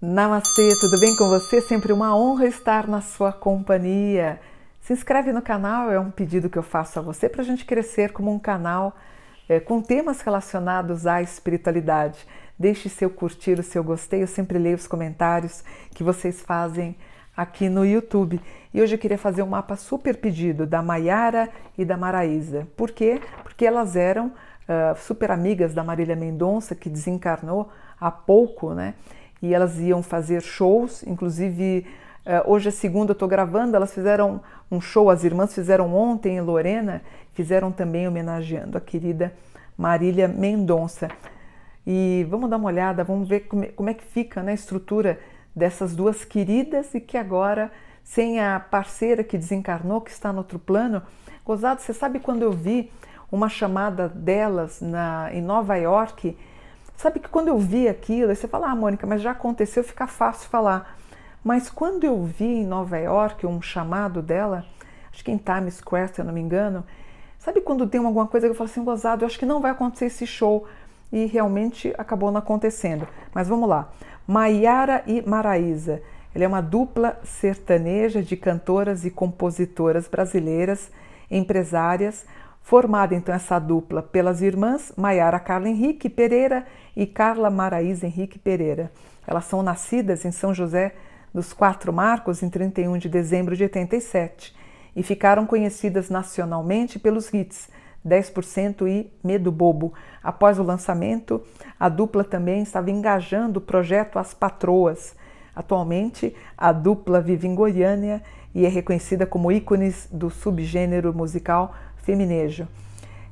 Namastê, tudo bem com você? Sempre uma honra estar na sua companhia. Se inscreve no canal, é um pedido que eu faço a você para a gente crescer como um canal é, com temas relacionados à espiritualidade. Deixe seu curtir, o seu gostei, eu sempre leio os comentários que vocês fazem aqui no YouTube. E hoje eu queria fazer um mapa super pedido da Maiara e da Maraísa. Por quê? Porque elas eram uh, super amigas da Marília Mendonça, que desencarnou há pouco, né? E elas iam fazer shows, inclusive uh, hoje é segunda, eu estou gravando, elas fizeram um show, as irmãs fizeram ontem em Lorena, fizeram também homenageando a querida Marília Mendonça. E vamos dar uma olhada, vamos ver como é, como é que fica né, a estrutura dessas duas queridas e que agora, sem a parceira que desencarnou, que está no outro plano, Gozado, você sabe quando eu vi uma chamada delas na, em Nova York? Sabe que quando eu vi aquilo, você fala, ah, Mônica, mas já aconteceu, fica fácil falar. Mas quando eu vi em Nova York um chamado dela, acho que em Times Square, se eu não me engano, sabe quando tem alguma coisa que eu falo assim, gozado, eu acho que não vai acontecer esse show, e realmente acabou não acontecendo. Mas vamos lá. Maiara e Maraísa. Ela é uma dupla sertaneja de cantoras e compositoras brasileiras, empresárias, formada então essa dupla pelas irmãs Maiara Carla Henrique Pereira e Carla Maraísa Henrique Pereira. Elas são nascidas em São José dos Quatro Marcos em 31 de dezembro de 87 e ficaram conhecidas nacionalmente pelos hits 10% e Medo Bobo. Após o lançamento, a dupla também estava engajando o projeto As Patroas. Atualmente, a dupla vive em Goiânia e é reconhecida como ícones do subgênero musical feminejo.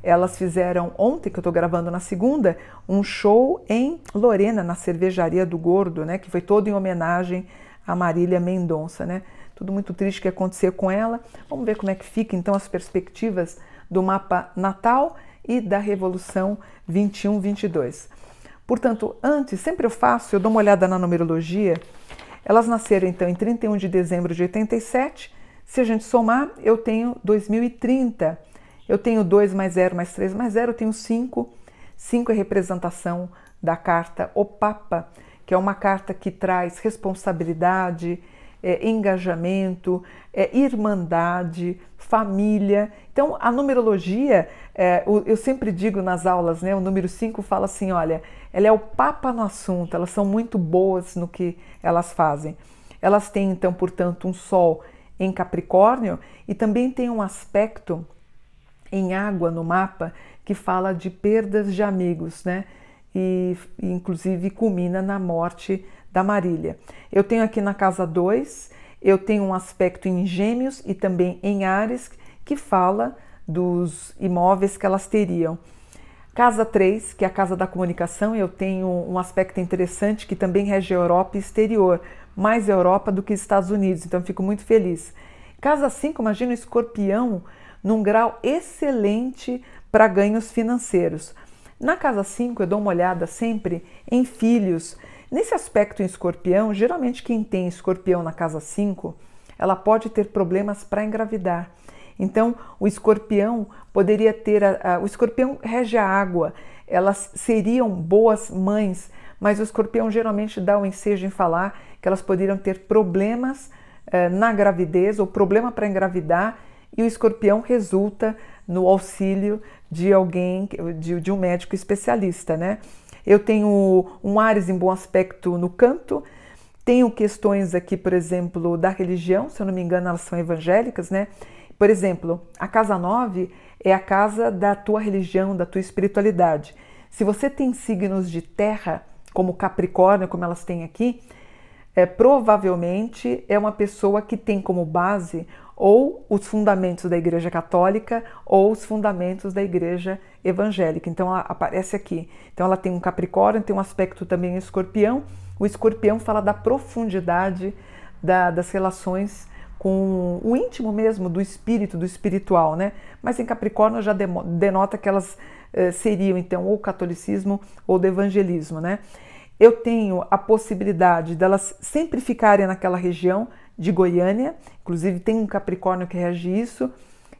Elas fizeram ontem, que eu estou gravando na segunda, um show em Lorena, na cervejaria do Gordo, né? Que foi todo em homenagem a Marília Mendonça, né? Tudo muito triste que aconteceu com ela. Vamos ver como é que fica então as perspectivas do mapa natal e da Revolução 21-22. Portanto, antes, sempre eu faço, eu dou uma olhada na numerologia. Elas nasceram então em 31 de dezembro de 87. Se a gente somar, eu tenho 2030. Eu tenho 2 mais 0 mais 3 mais 0, eu tenho 5. 5 é representação da carta O Papa, que é uma carta que traz responsabilidade, é, engajamento, é, irmandade, família. Então, a numerologia, é, eu sempre digo nas aulas, né, o número 5 fala assim: olha, ela é o papa no assunto, elas são muito boas no que elas fazem. Elas têm, então, portanto, um sol em Capricórnio e também tem um aspecto em água no mapa que fala de perdas de amigos, né? E, inclusive culmina na morte da Marília. Eu tenho aqui na casa 2, eu tenho um aspecto em Gêmeos e também em Ares que fala dos imóveis que elas teriam. Casa 3, que é a casa da comunicação, eu tenho um aspecto interessante que também rege Europa e exterior, mais Europa do que Estados Unidos, então fico muito feliz. Casa 5, imagina o escorpião num grau excelente para ganhos financeiros. Na casa 5, eu dou uma olhada sempre em filhos, Nesse aspecto em escorpião, geralmente quem tem escorpião na casa 5, ela pode ter problemas para engravidar. Então, o escorpião poderia ter. A, a, o escorpião rege a água, elas seriam boas mães, mas o escorpião geralmente dá o um ensejo em falar que elas poderiam ter problemas eh, na gravidez ou problema para engravidar, e o escorpião resulta no auxílio de alguém, de, de um médico especialista, né? Eu tenho um Ares em bom aspecto no canto. Tenho questões aqui, por exemplo, da religião, se eu não me engano, elas são evangélicas, né? Por exemplo, a casa 9 é a casa da tua religião, da tua espiritualidade. Se você tem signos de terra, como Capricórnio, como elas têm aqui, é, provavelmente é uma pessoa que tem como base ou os fundamentos da Igreja Católica ou os fundamentos da Igreja Evangélica. Então aparece aqui. Então ela tem um Capricórnio, tem um aspecto também Escorpião. O Escorpião fala da profundidade da, das relações com o íntimo mesmo do espírito, do espiritual, né? Mas em Capricórnio já denota que elas eh, seriam então ou catolicismo ou do evangelismo, né? Eu tenho a possibilidade delas sempre ficarem naquela região de Goiânia, inclusive tem um Capricórnio que rege isso.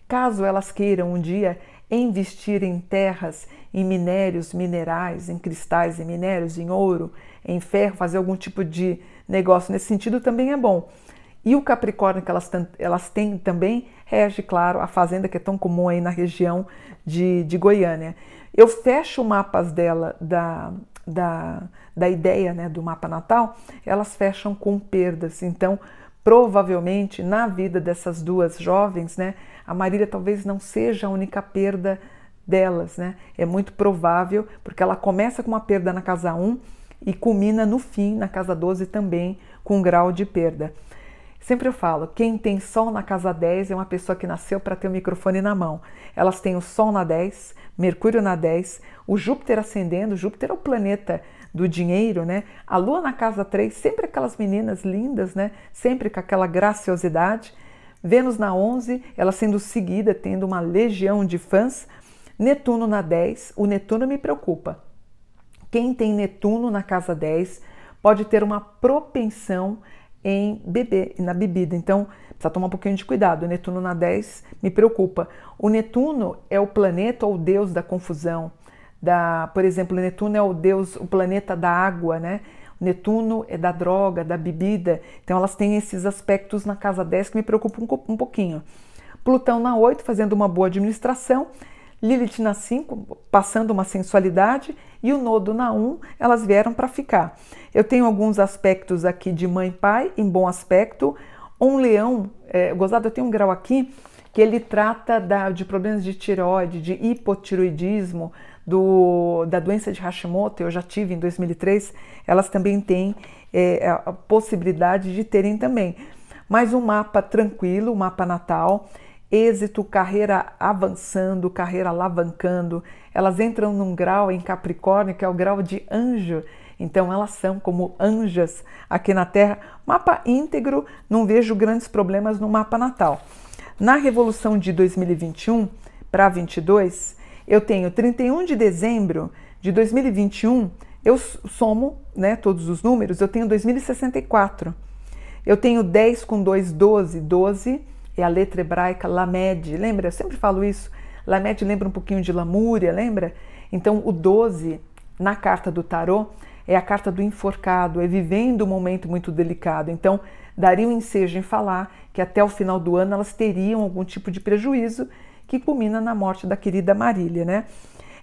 Caso elas queiram um dia investir em terras, em minérios, minerais, em cristais, em minérios, em ouro, em ferro, fazer algum tipo de negócio nesse sentido também é bom. E o Capricórnio que elas, elas têm também rege, claro, a fazenda que é tão comum aí na região de, de Goiânia. Eu fecho mapas dela, da, da, da ideia né, do mapa natal, elas fecham com perdas. Então, provavelmente na vida dessas duas jovens, né, a Marília talvez não seja a única perda delas, né? É muito provável, porque ela começa com uma perda na casa 1 e culmina no fim, na casa 12 também, com um grau de perda. Sempre eu falo, quem tem sol na casa 10 é uma pessoa que nasceu para ter o microfone na mão. Elas têm o sol na 10, Mercúrio na 10, o Júpiter ascendendo, Júpiter é o planeta do dinheiro, né? A lua na casa 3, sempre aquelas meninas lindas, né? Sempre com aquela graciosidade. Vênus na 11, ela sendo seguida, tendo uma legião de fãs. Netuno na 10, o Netuno me preocupa. Quem tem Netuno na casa 10 pode ter uma propensão em beber, na bebida. Então, precisa tomar um pouquinho de cuidado. O Netuno na 10 me preocupa. O Netuno é o planeta ou deus da confusão, da, por exemplo, Netuno é o deus, o planeta da água, né? Netuno é da droga, da bebida. Então elas têm esses aspectos na casa 10 que me preocupam um, um pouquinho. Plutão na 8, fazendo uma boa administração. Lilith na 5, passando uma sensualidade, e o nodo na 1, elas vieram para ficar. Eu tenho alguns aspectos aqui de mãe pai, em bom aspecto. Um leão, é, gozado, eu tenho um grau aqui que ele trata da, de problemas de tiroide, de hipotiroidismo, do, da doença de Hashimoto, eu já tive em 2003, elas também têm é, a possibilidade de terem também. Mas um mapa tranquilo, um mapa natal, êxito, carreira avançando, carreira alavancando, elas entram num grau em Capricórnio, que é o grau de anjo. Então elas são como anjas aqui na Terra. Mapa íntegro, não vejo grandes problemas no mapa natal. Na revolução de 2021 para 22, eu tenho 31 de dezembro de 2021, eu somo né, todos os números, eu tenho 2064. Eu tenho 10 com 2, 12. 12 é a letra hebraica Lamed. Lembra? Eu sempre falo isso. Lamed lembra um pouquinho de Lamúria, lembra? Então, o 12, na carta do tarô, é a carta do enforcado, é vivendo um momento muito delicado. Então, daria um ensejo em falar que até o final do ano elas teriam algum tipo de prejuízo que culmina na morte da querida Marília, né?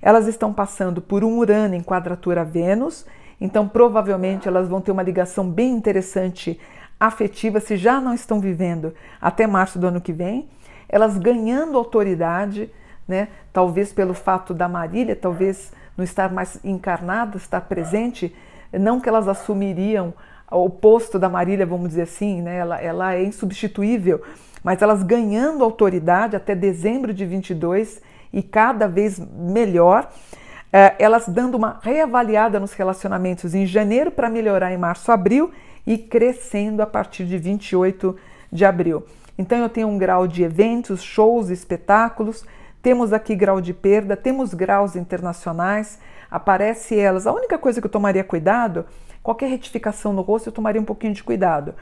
Elas estão passando por um Urano em quadratura Vênus, então provavelmente elas vão ter uma ligação bem interessante afetiva se já não estão vivendo até março do ano que vem. Elas ganhando autoridade, né? Talvez pelo fato da Marília, talvez não estar mais encarnada, estar presente, não que elas assumiriam o posto da Marília, vamos dizer assim, né? Ela, ela é insubstituível mas elas ganhando autoridade até dezembro de 22 e cada vez melhor, eh, elas dando uma reavaliada nos relacionamentos em janeiro para melhorar em março, abril e crescendo a partir de 28 de abril. Então eu tenho um grau de eventos, shows, espetáculos, temos aqui grau de perda, temos graus internacionais, aparece elas. A única coisa que eu tomaria cuidado, qualquer retificação no rosto, eu tomaria um pouquinho de cuidado,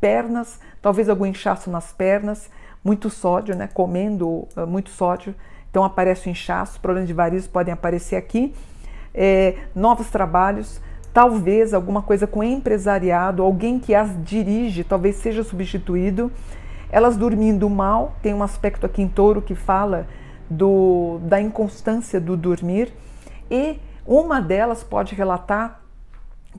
pernas, talvez algum inchaço nas pernas, muito sódio, né? Comendo eh, muito sódio, então aparece o inchaço, problemas de varizes podem aparecer aqui. É, novos trabalhos, talvez alguma coisa com empresariado, alguém que as dirige, talvez seja substituído. Elas dormindo mal, tem um aspecto aqui em touro que fala do, da inconstância do dormir, e uma delas pode relatar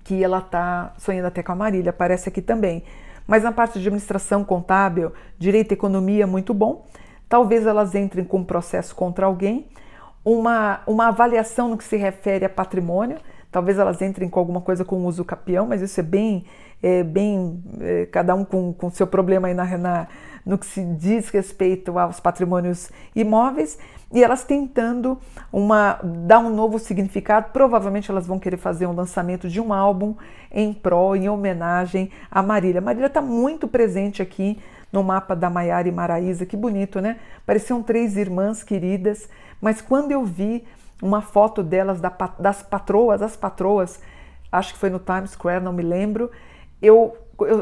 que ela está sonhando até com a Marília, aparece aqui também. Mas na parte de administração contábil, direito e economia, muito bom. Talvez elas entrem com um processo contra alguém. Uma, uma avaliação no que se refere a patrimônio, Talvez elas entrem com alguma coisa com uso capião, mas isso é bem, é, bem é, cada um com, com seu problema aí na, na, no que se diz respeito aos patrimônios imóveis. E elas tentando uma, dar um novo significado, provavelmente elas vão querer fazer um lançamento de um álbum em prol, em homenagem a Marília. Marília está muito presente aqui no mapa da Maiara e Maraísa, que bonito, né? Pareciam três irmãs queridas, mas quando eu vi uma foto delas, da, das patroas, as patroas, acho que foi no Times Square, não me lembro. Eu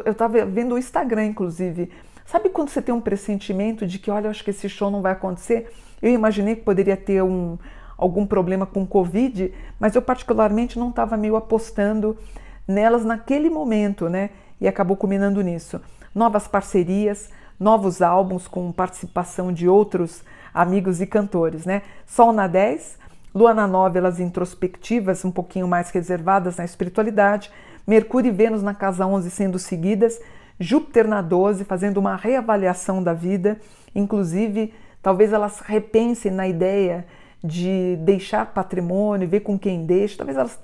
estava eu, eu vendo o Instagram, inclusive. Sabe quando você tem um pressentimento de que, olha, acho que esse show não vai acontecer? Eu imaginei que poderia ter um, algum problema com Covid, mas eu particularmente não estava meio apostando nelas naquele momento, né? E acabou culminando nisso. Novas parcerias, novos álbuns com participação de outros amigos e cantores, né? Sol na 10, Lua na nove, elas introspectivas, um pouquinho mais reservadas na espiritualidade, Mercúrio e Vênus na casa 11 sendo seguidas, Júpiter na 12 fazendo uma reavaliação da vida, inclusive talvez elas repensem na ideia de deixar patrimônio, ver com quem deixa, talvez elas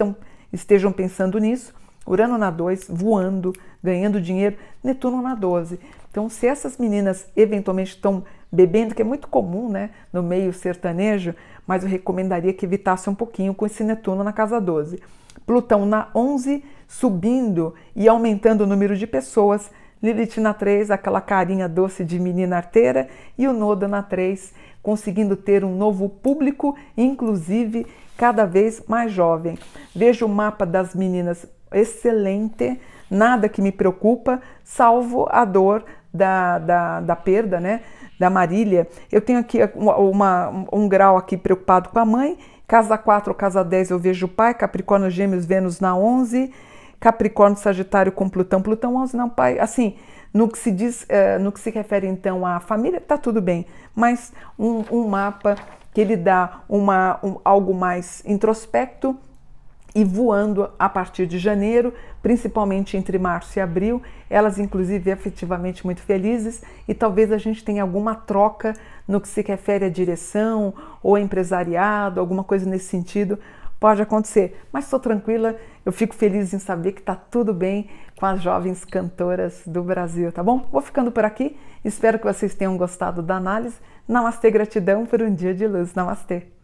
estejam pensando nisso. Urano na 2, voando, ganhando dinheiro, Netuno na 12. Então, se essas meninas eventualmente estão bebendo, que é muito comum né, no meio sertanejo, mas eu recomendaria que evitasse um pouquinho com esse Netuno na casa 12. Plutão na 11, subindo e aumentando o número de pessoas. Lilith na 3, aquela carinha doce de menina arteira, e o Noda na 3, conseguindo ter um novo público, inclusive cada vez mais jovem. Vejo o mapa das meninas excelente, nada que me preocupa, salvo a dor da, da, da perda, né? da Marília, eu tenho aqui uma, uma, um grau aqui preocupado com a mãe, casa 4 ou casa 10 eu vejo o pai, Capricórnio, Gêmeos, Vênus na 11, Capricórnio, Sagitário com Plutão, Plutão 11 não, pai, assim, no que se diz, eh, no que se refere então à família, tá tudo bem, mas um, um mapa que ele dá uma, um, algo mais introspecto, e voando a partir de janeiro, principalmente entre março e abril, elas inclusive efetivamente muito felizes e talvez a gente tenha alguma troca no que se refere à direção ou empresariado, alguma coisa nesse sentido pode acontecer, mas estou tranquila, eu fico feliz em saber que está tudo bem com as jovens cantoras do Brasil, tá bom? Vou ficando por aqui, espero que vocês tenham gostado da análise. Namastê, gratidão por um dia de luz. Namastê.